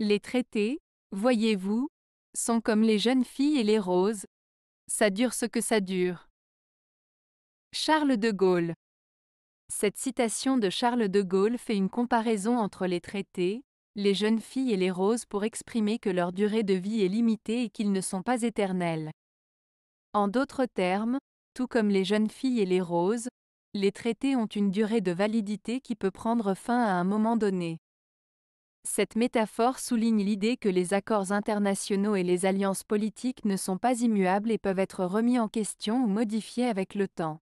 Les traités, voyez-vous, sont comme les jeunes filles et les roses. Ça dure ce que ça dure. Charles de Gaulle. Cette citation de Charles de Gaulle fait une comparaison entre les traités, les jeunes filles et les roses pour exprimer que leur durée de vie est limitée et qu'ils ne sont pas éternels. En d'autres termes, tout comme les jeunes filles et les roses, les traités ont une durée de validité qui peut prendre fin à un moment donné. Cette métaphore souligne l'idée que les accords internationaux et les alliances politiques ne sont pas immuables et peuvent être remis en question ou modifiés avec le temps.